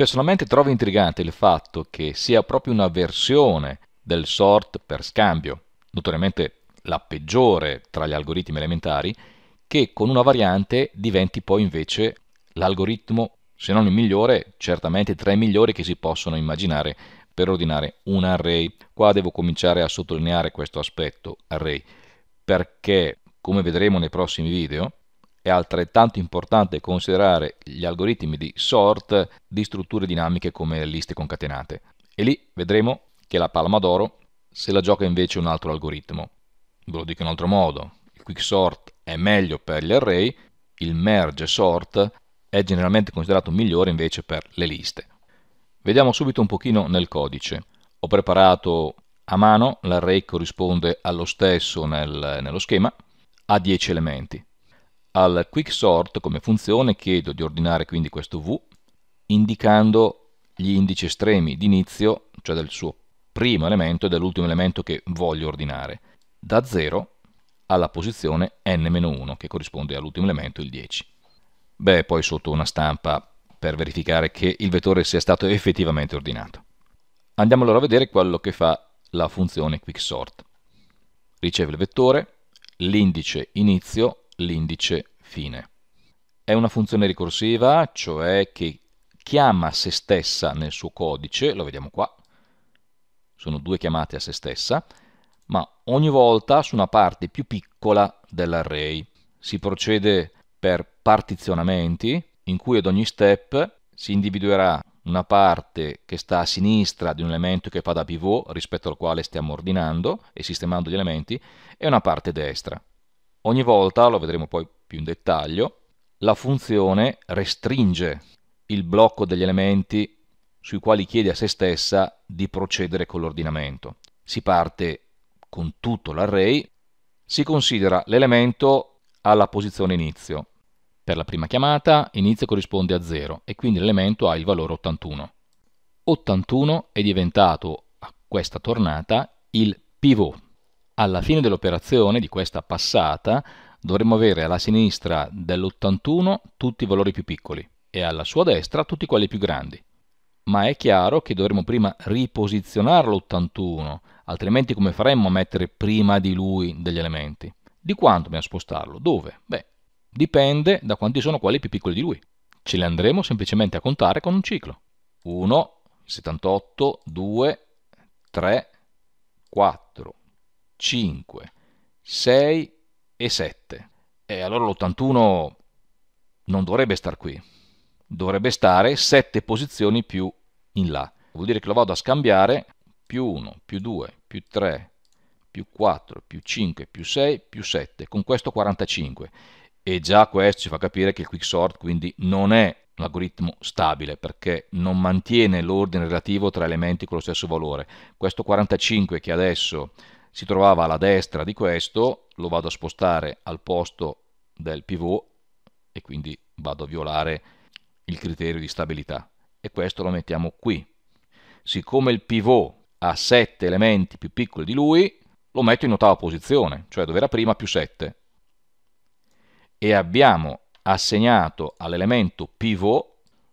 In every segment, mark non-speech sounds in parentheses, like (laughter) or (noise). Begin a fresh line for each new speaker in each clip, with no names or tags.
Personalmente trovo intrigante il fatto che sia proprio una versione del sort per scambio, notoriamente la peggiore tra gli algoritmi elementari, che con una variante diventi poi invece l'algoritmo, se non il migliore, certamente tra i migliori che si possono immaginare per ordinare un array. Qua devo cominciare a sottolineare questo aspetto array, perché come vedremo nei prossimi video, è altrettanto importante considerare gli algoritmi di sort di strutture dinamiche come liste concatenate. E lì vedremo che la palma d'oro se la gioca invece un altro algoritmo. Ve lo dico in un altro modo. Il quick sort è meglio per gli array, il merge sort è generalmente considerato migliore invece per le liste. Vediamo subito un pochino nel codice. Ho preparato a mano, l'array corrisponde allo stesso nel, nello schema, a 10 elementi. Al quicksort come funzione chiedo di ordinare quindi questo v indicando gli indici estremi di inizio, cioè del suo primo elemento e dell'ultimo elemento che voglio ordinare, da 0 alla posizione n-1 che corrisponde all'ultimo elemento, il 10. Beh, poi sotto una stampa per verificare che il vettore sia stato effettivamente ordinato. Andiamo allora a vedere quello che fa la funzione quicksort. Riceve il vettore, l'indice inizio, l'indice fine. È una funzione ricorsiva, cioè che chiama se stessa nel suo codice, lo vediamo qua, sono due chiamate a se stessa, ma ogni volta su una parte più piccola dell'array. Si procede per partizionamenti, in cui ad ogni step si individuerà una parte che sta a sinistra di un elemento che fa da pivot rispetto al quale stiamo ordinando e sistemando gli elementi e una parte destra. Ogni volta, lo vedremo poi più in dettaglio, la funzione restringe il blocco degli elementi sui quali chiede a se stessa di procedere con l'ordinamento. Si parte con tutto l'array, si considera l'elemento alla posizione inizio. Per la prima chiamata inizio corrisponde a 0 e quindi l'elemento ha il valore 81. 81 è diventato a questa tornata il pivot. Alla fine dell'operazione, di questa passata, dovremmo avere alla sinistra dell'81 tutti i valori più piccoli e alla sua destra tutti quelli più grandi. Ma è chiaro che dovremmo prima riposizionare l'81, altrimenti come faremmo a mettere prima di lui degli elementi? Di quanto dobbiamo spostarlo? Dove? Beh, dipende da quanti sono quelli più piccoli di lui. Ce li andremo semplicemente a contare con un ciclo. 1, 78, 2, 3, 4, 5, 6, 7, e 7. E allora l'81 non dovrebbe star qui, dovrebbe stare 7 posizioni più in là. Vuol dire che lo vado a scambiare più 1, più 2, più 3, più 4, più 5, più 6, più 7, con questo 45. E già questo ci fa capire che il quicksort quindi non è un algoritmo stabile perché non mantiene l'ordine relativo tra elementi con lo stesso valore. Questo 45 che adesso si trovava alla destra di questo, lo vado a spostare al posto del pivot e quindi vado a violare il criterio di stabilità e questo lo mettiamo qui. Siccome il pivot ha 7 elementi più piccoli di lui, lo metto in ottava posizione, cioè dove era prima più 7. E abbiamo assegnato all'elemento pivot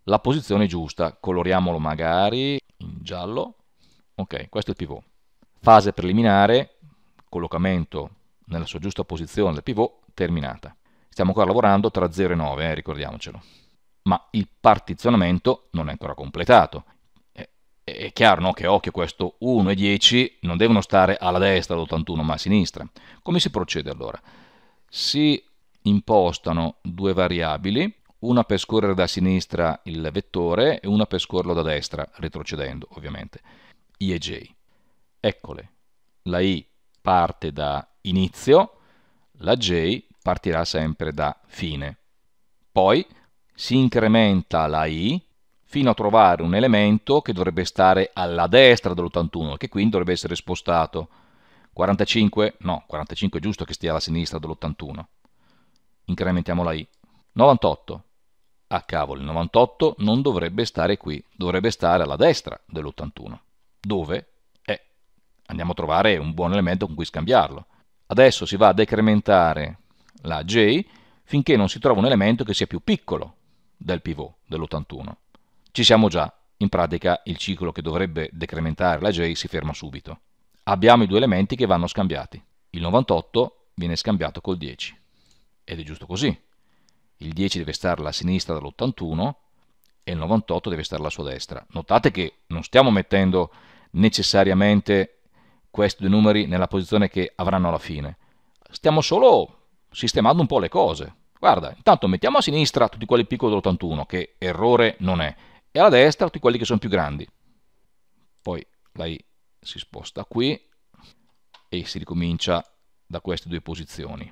la posizione giusta. Coloriamolo magari in giallo. Ok, questo è il pivot fase preliminare, collocamento nella sua giusta posizione del pivot, terminata. Stiamo ancora lavorando tra 0 e 9, eh, ricordiamocelo. Ma il partizionamento non è ancora completato. È, è chiaro no, che occhio questo 1 e 10 non devono stare alla destra dell'81 ma a sinistra. Come si procede allora? Si impostano due variabili, una per scorrere da sinistra il vettore e una per scorrerlo da destra, retrocedendo ovviamente, i e j. Eccole. La I parte da inizio, la J partirà sempre da fine. Poi si incrementa la I fino a trovare un elemento che dovrebbe stare alla destra dell'81, che quindi dovrebbe essere spostato. 45? No, 45 è giusto che stia alla sinistra dell'81. Incrementiamo la I. 98. Ah cavolo, il 98 non dovrebbe stare qui, dovrebbe stare alla destra dell'81, dove andiamo a trovare un buon elemento con cui scambiarlo. Adesso si va a decrementare la j finché non si trova un elemento che sia più piccolo del pivot dell'81. Ci siamo già, in pratica il ciclo che dovrebbe decrementare la j si ferma subito. Abbiamo i due elementi che vanno scambiati. Il 98 viene scambiato col 10 ed è giusto così. Il 10 deve stare alla sinistra dell'81 e il 98 deve stare alla sua destra. Notate che non stiamo mettendo necessariamente questi due numeri nella posizione che avranno alla fine. Stiamo solo sistemando un po' le cose. Guarda, intanto mettiamo a sinistra tutti quelli piccoli dell'81, che errore non è, e alla destra tutti quelli che sono più grandi. Poi la I si sposta qui e si ricomincia da queste due posizioni.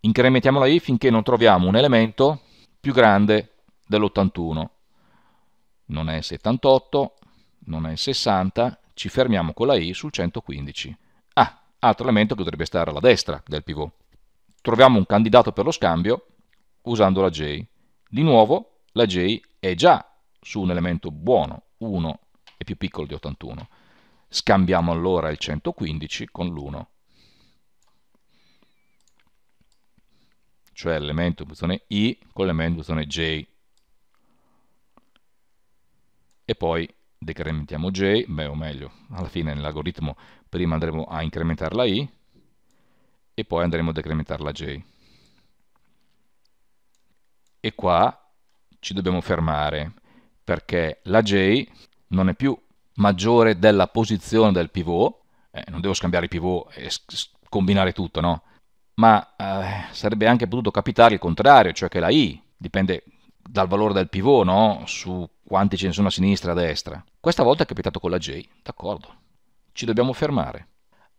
Incrementiamo la I finché non troviamo un elemento più grande dell'81. Non è 78, non è il 60, ci fermiamo con la i sul 115. Ah, altro elemento che dovrebbe stare alla destra del pivot. Troviamo un candidato per lo scambio usando la j. Di nuovo, la j è già su un elemento buono, 1 è più piccolo di 81. Scambiamo allora il 115 con l'1. Cioè l'elemento in posizione i con l'elemento in posizione j. E poi decrementiamo j, beh, o meglio, alla fine nell'algoritmo prima andremo a incrementare la i e poi andremo a decrementare la j. E qua ci dobbiamo fermare, perché la j non è più maggiore della posizione del pivot, eh, non devo scambiare i pivot e combinare tutto, no? Ma eh, sarebbe anche potuto capitare il contrario, cioè che la i, dipende dal valore del pivot, no? su quanti ce ne sono a sinistra e a destra. Questa volta è capitato con la J, d'accordo, ci dobbiamo fermare.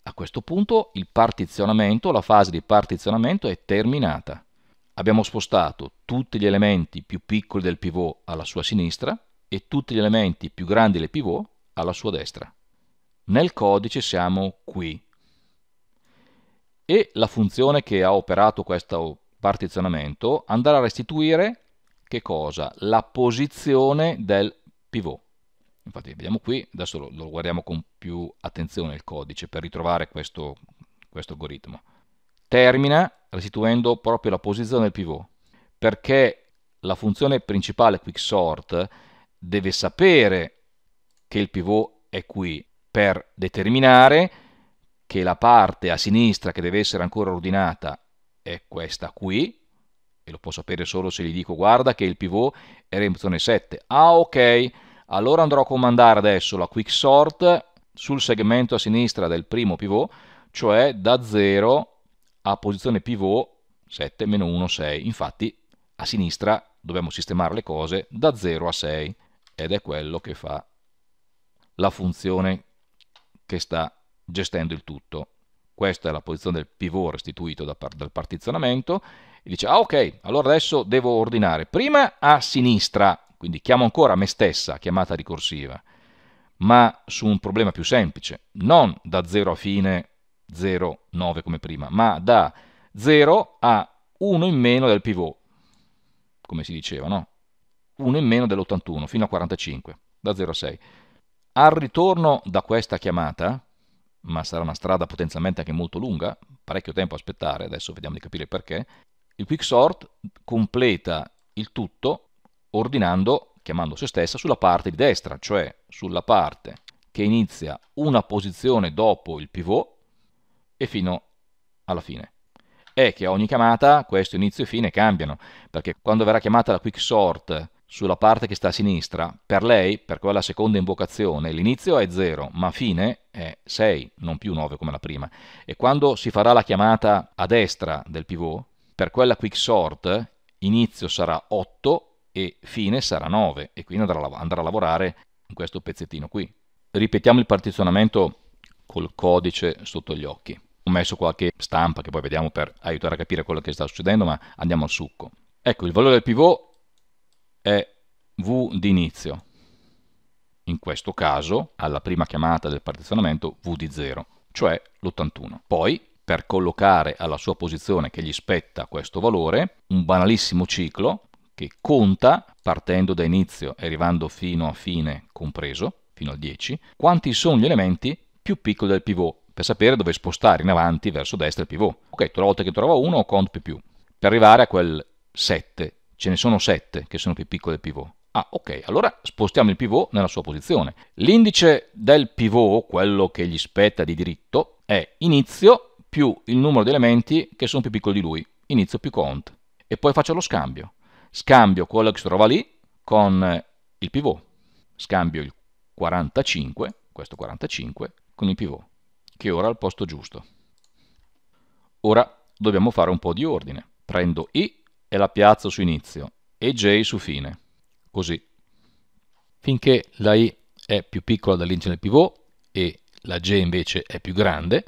A questo punto il partizionamento, la fase di partizionamento è terminata. Abbiamo spostato tutti gli elementi più piccoli del pivot alla sua sinistra e tutti gli elementi più grandi del pivot alla sua destra. Nel codice siamo qui. E la funzione che ha operato questo partizionamento andrà a restituire che cosa? La posizione del pivot. Infatti vediamo qui, adesso lo, lo guardiamo con più attenzione il codice per ritrovare questo, questo algoritmo. Termina restituendo proprio la posizione del pivot, perché la funzione principale quicksort deve sapere che il pivot è qui per determinare che la parte a sinistra che deve essere ancora ordinata è questa qui, e lo può sapere solo se gli dico guarda che il pivot era in opzione 7. Ah ok, allora andrò a comandare adesso la quick sort sul segmento a sinistra del primo pivot, cioè da 0 a posizione pivot 7 1 6. Infatti a sinistra dobbiamo sistemare le cose da 0 a 6 ed è quello che fa la funzione che sta gestendo il tutto questa è la posizione del pivot restituito da, dal partizionamento, e dice, ah ok, allora adesso devo ordinare prima a sinistra, quindi chiamo ancora me stessa, chiamata ricorsiva, ma su un problema più semplice, non da 0 a fine 0, 9 come prima, ma da 0 a 1 in meno del pivot, come si diceva, no? 1 in meno dell'81 fino a 45, da 0 a 6. Al ritorno da questa chiamata, ma sarà una strada potenzialmente anche molto lunga, parecchio tempo a aspettare, adesso vediamo di capire perché. Il quicksort completa il tutto ordinando, chiamando se stessa, sulla parte di destra, cioè sulla parte che inizia una posizione dopo il pivot e fino alla fine. È che a ogni chiamata questo inizio e fine cambiano, perché quando verrà chiamata la quicksort sulla parte che sta a sinistra, per lei, per quella seconda invocazione, l'inizio è 0, ma fine è eh, 6, non più 9 come la prima. E quando si farà la chiamata a destra del pivot, per quella quick sort inizio sarà 8 e fine sarà 9 e quindi andrà, andrà a lavorare in questo pezzettino qui. Ripetiamo il partizionamento col codice sotto gli occhi. Ho messo qualche stampa che poi vediamo per aiutare a capire quello che sta succedendo, ma andiamo al succo. Ecco, il valore del pivot è V di inizio in questo caso alla prima chiamata del partizionamento V 0, cioè l'81. Poi, per collocare alla sua posizione che gli spetta questo valore, un banalissimo ciclo che conta, partendo da inizio e arrivando fino a fine compreso, fino al 10, quanti sono gli elementi più piccoli del pivot, per sapere dove spostare in avanti verso destra il pivot. Ok, tutte le volte che trovo uno, conto più più. Per arrivare a quel 7, ce ne sono 7 che sono più piccoli del pivot Ah, ok, allora spostiamo il pivot nella sua posizione. L'indice del pivot, quello che gli spetta di diritto, è inizio più il numero di elementi che sono più piccoli di lui, inizio più count. E poi faccio lo scambio. Scambio quello che si trova lì con il pivot. Scambio il 45, questo 45, con il pivot, che ora è al posto giusto. Ora dobbiamo fare un po' di ordine. Prendo I e la piazzo su inizio e J su fine così, finché la I è più piccola dell'indice del pivot e la G invece è più grande,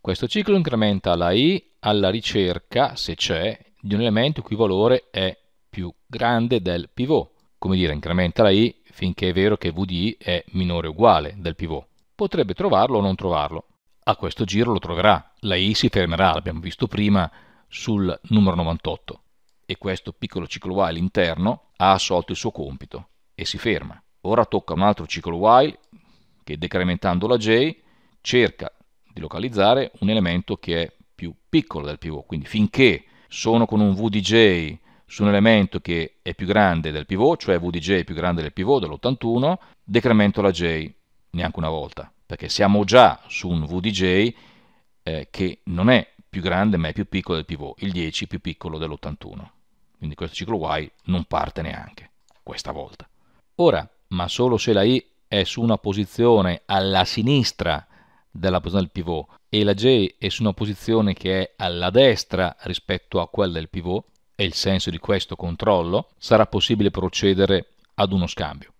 questo ciclo incrementa la I alla ricerca, se c'è, di un elemento cui valore è più grande del pivot. Come dire, incrementa la I finché è vero che V di I è minore o uguale del pivot. Potrebbe trovarlo o non trovarlo. A questo giro lo troverà. La I si fermerà, l'abbiamo visto prima, sul numero 98 e questo piccolo ciclo while interno ha assolto il suo compito e si ferma. Ora tocca un altro ciclo while che decrementando la j cerca di localizzare un elemento che è più piccolo del pivot, quindi finché sono con un VDJ su un elemento che è più grande del pivot, cioè VDJ più grande del pivot dell'81, decremento la j neanche una volta, perché siamo già su un VDJ eh, che non è più grande ma è più piccolo del pivot, il 10 più piccolo dell'81 quindi questo ciclo Y non parte neanche questa volta. Ora, ma solo se la I è su una posizione alla sinistra della posizione del pivot e la J è su una posizione che è alla destra rispetto a quella del pivot, e il senso di questo controllo, sarà possibile procedere ad uno scambio.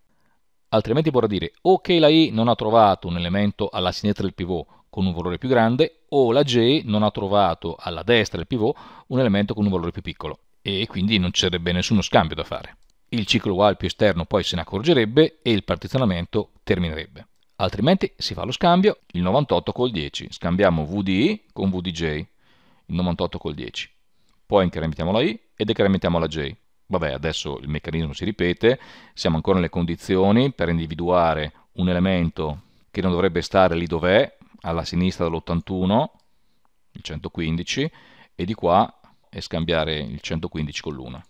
Altrimenti vorrà dire o che la I non ha trovato un elemento alla sinistra del pivot con un valore più grande o la J non ha trovato alla destra del pivot un elemento con un valore più piccolo e quindi non ci sarebbe nessuno scambio da fare. Il ciclo while più esterno poi se ne accorgerebbe e il partizionamento terminerebbe. Altrimenti si fa lo scambio, il 98 col 10, scambiamo VDI con VDJ, il 98 col 10. Poi incrementiamo la I e decrementiamo la J. Vabbè, adesso il meccanismo si ripete, siamo ancora nelle condizioni per individuare un elemento che non dovrebbe stare lì dov'è, alla sinistra dell'81, il 115, e di qua e scambiare il 115 con l'1.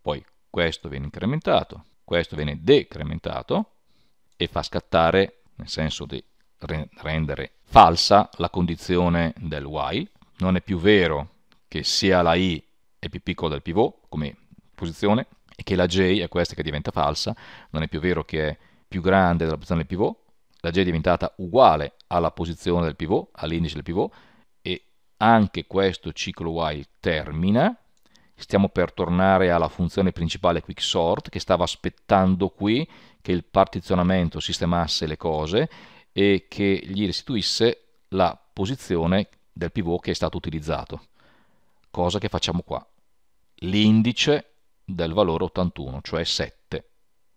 Poi questo viene incrementato, questo viene decrementato e fa scattare, nel senso di rendere falsa la condizione del while. Non è più vero che sia la i è più piccola del pivot come posizione e che la j è questa che diventa falsa, non è più vero che è più grande della posizione del pivot, la j è diventata uguale alla posizione del pivot, all'indice del pivot, anche questo ciclo while termina, stiamo per tornare alla funzione principale quicksort che stava aspettando qui che il partizionamento sistemasse le cose e che gli restituisse la posizione del pivot che è stato utilizzato. Cosa che facciamo qua? L'indice del valore 81, cioè 7.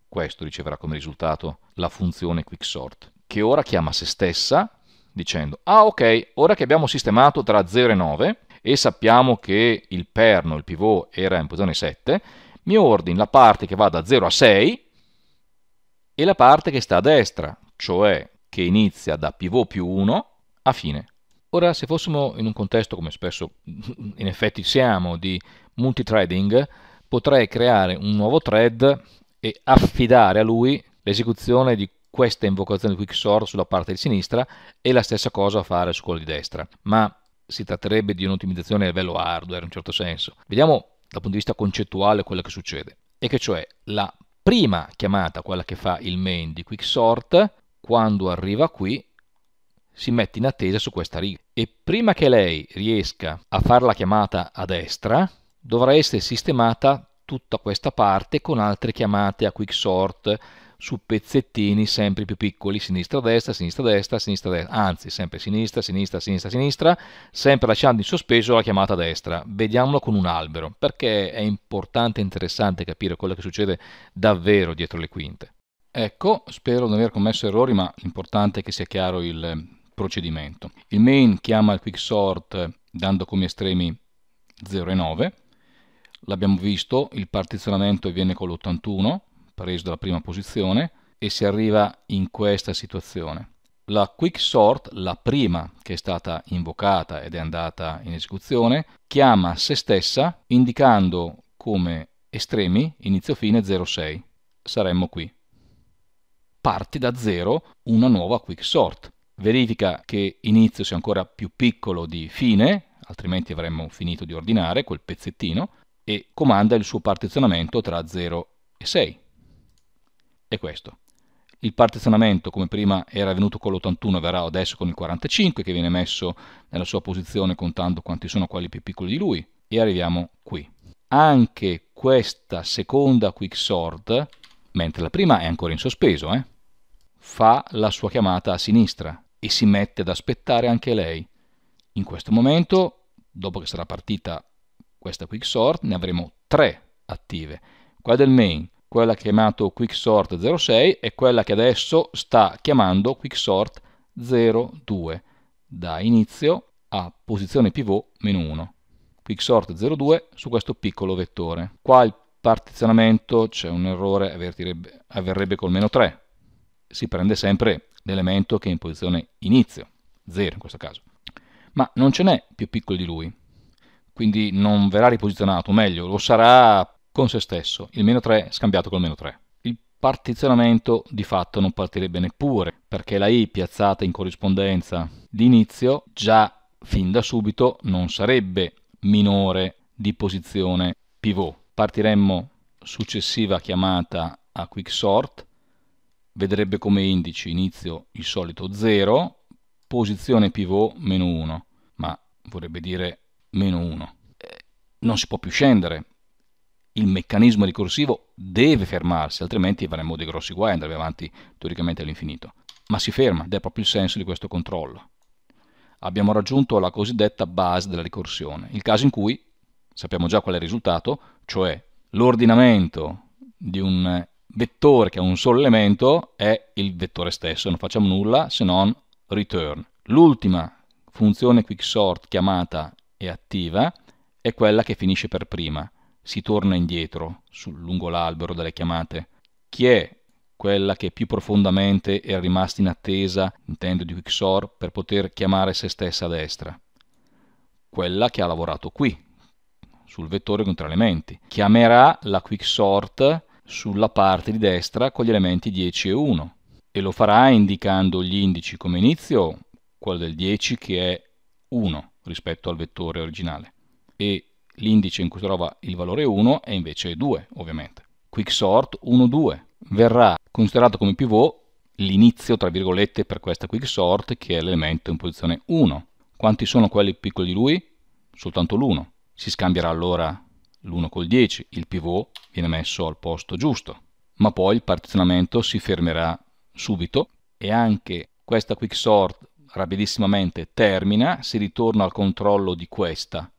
Questo riceverà come risultato la funzione quicksort, che ora chiama se stessa dicendo ah ok, ora che abbiamo sistemato tra 0 e 9 e sappiamo che il perno, il pivot era in posizione 7, mi ordini la parte che va da 0 a 6 e la parte che sta a destra, cioè che inizia da pivot più 1 a fine. Ora, se fossimo in un contesto, come spesso (laughs) in effetti siamo, di multithreading, potrei creare un nuovo thread e affidare a lui l'esecuzione di questa invocazione di Quicksort sulla parte di sinistra e la stessa cosa a fare su quella di destra, ma si tratterebbe di un'ottimizzazione a livello hardware in un certo senso. Vediamo dal punto di vista concettuale quello che succede, e che cioè la prima chiamata, quella che fa il main di Quicksort, quando arriva qui si mette in attesa su questa riga e prima che lei riesca a fare la chiamata a destra dovrà essere sistemata tutta questa parte con altre chiamate a quicksort su pezzettini sempre più piccoli, sinistra-destra, sinistra-destra, sinistra-destra, anzi sempre sinistra, sinistra, sinistra, sinistra, sempre lasciando in sospeso la chiamata destra. Vediamolo con un albero, perché è importante e interessante capire quello che succede davvero dietro le quinte. Ecco, spero di non aver commesso errori, ma l'importante è che sia chiaro il procedimento. Il main chiama il quicksort eh, dando come estremi 0 e 9, l'abbiamo visto, il partizionamento avviene con l'81, preso dalla prima posizione e si arriva in questa situazione. La quick sort, la prima che è stata invocata ed è andata in esecuzione, chiama se stessa indicando come estremi inizio-fine 06. Saremmo qui. Parti da 0 una nuova quick sort. Verifica che inizio sia ancora più piccolo di fine, altrimenti avremmo finito di ordinare quel pezzettino, e comanda il suo partizionamento tra 0 e 6 è questo. Il partizionamento, come prima era venuto con l'81, verrà adesso con il 45, che viene messo nella sua posizione contando quanti sono quelli più piccoli di lui, e arriviamo qui. Anche questa seconda quicksort, mentre la prima è ancora in sospeso, eh, fa la sua chiamata a sinistra e si mette ad aspettare anche lei. In questo momento, dopo che sarà partita questa quicksort, ne avremo tre attive. Quella del main, quella chiamato QuickSort 06 e quella che adesso sta chiamando QuickSort 02 da inizio a posizione pivot meno 1. QuickSort 02 su questo piccolo vettore. Qua il partizionamento c'è un errore, avverrebbe, avverrebbe col meno 3. Si prende sempre l'elemento che è in posizione inizio, 0 in questo caso. Ma non ce n'è più piccolo di lui, quindi non verrà riposizionato, o meglio, lo sarà con se stesso, il meno 3 scambiato col meno 3. Il partizionamento di fatto non partirebbe neppure, perché la i piazzata in corrispondenza di inizio già fin da subito non sarebbe minore di posizione pivot. Partiremmo successiva chiamata a quicksort, vedrebbe come indice inizio il solito 0, posizione pivot meno 1, ma vorrebbe dire meno 1. Eh, non si può più scendere, il meccanismo ricorsivo deve fermarsi, altrimenti avremmo dei grossi guai, e andremo avanti teoricamente all'infinito. Ma si ferma, ed è proprio il senso di questo controllo. Abbiamo raggiunto la cosiddetta base della ricorsione, il caso in cui sappiamo già qual è il risultato, cioè l'ordinamento di un vettore che ha un solo elemento è il vettore stesso, non facciamo nulla se non return. L'ultima funzione quicksort chiamata e attiva è quella che finisce per prima, si torna indietro sul, lungo l'albero delle chiamate. Chi è quella che più profondamente è rimasta in attesa, intendo di Quixor, per poter chiamare se stessa a destra? Quella che ha lavorato qui, sul vettore con tre elementi. Chiamerà la Quicksort sulla parte di destra con gli elementi 10 e 1 e lo farà indicando gli indici come inizio, quello del 10 che è 1 rispetto al vettore originale e l'indice in cui si trova il valore 1 è invece 2, ovviamente. Quicksort 1, 2 verrà considerato come pivot l'inizio, tra virgolette, per questa quicksort che è l'elemento in posizione 1. Quanti sono quelli piccoli di lui? Soltanto l'1. Si scambierà allora l'1 col 10, il pivot viene messo al posto giusto, ma poi il partizionamento si fermerà subito e anche questa quicksort rapidissimamente termina, si ritorna al controllo di questa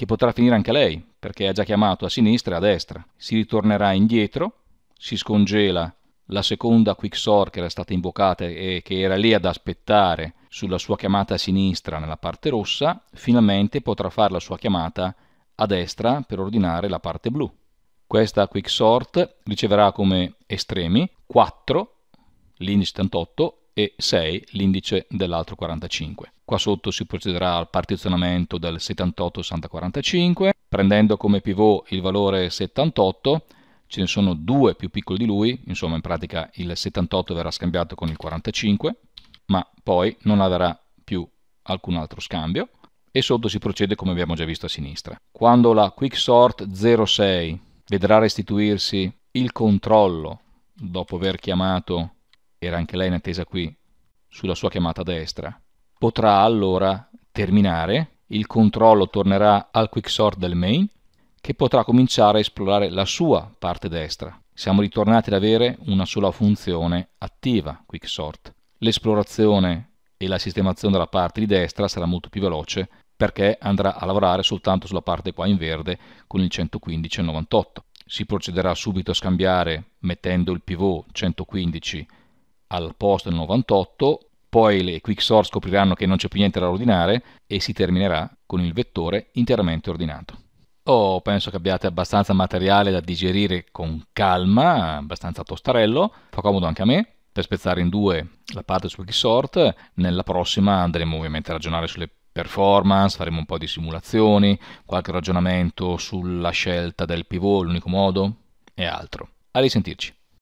che potrà finire anche lei, perché ha già chiamato a sinistra e a destra. Si ritornerà indietro, si scongela la seconda quicksort che era stata invocata e che era lì ad aspettare sulla sua chiamata a sinistra nella parte rossa, finalmente potrà fare la sua chiamata a destra per ordinare la parte blu. Questa quicksort riceverà come estremi 4 l'indice 38 e 6 l'indice dell'altro 45. Qua sotto si procederà al partizionamento del 78-60-45, prendendo come pivot il valore 78, ce ne sono due più piccoli di lui, insomma in pratica il 78 verrà scambiato con il 45, ma poi non avrà più alcun altro scambio, e sotto si procede come abbiamo già visto a sinistra. Quando la quicksort 06 vedrà restituirsi il controllo dopo aver chiamato, era anche lei in attesa qui, sulla sua chiamata a destra, Potrà allora terminare, il controllo tornerà al quicksort del main che potrà cominciare a esplorare la sua parte destra. Siamo ritornati ad avere una sola funzione attiva, quicksort. L'esplorazione e la sistemazione della parte di destra sarà molto più veloce perché andrà a lavorare soltanto sulla parte qua in verde con il 115 e 98. Si procederà subito a scambiare mettendo il pivot 115 al posto del 98 poi le quicksort scopriranno che non c'è più niente da ordinare e si terminerà con il vettore interamente ordinato. Oh, penso che abbiate abbastanza materiale da digerire con calma, abbastanza tostarello, fa comodo anche a me. Per spezzare in due la parte su quicksort, nella prossima andremo ovviamente a ragionare sulle performance, faremo un po' di simulazioni, qualche ragionamento sulla scelta del pivot, l'unico modo e altro. A risentirci.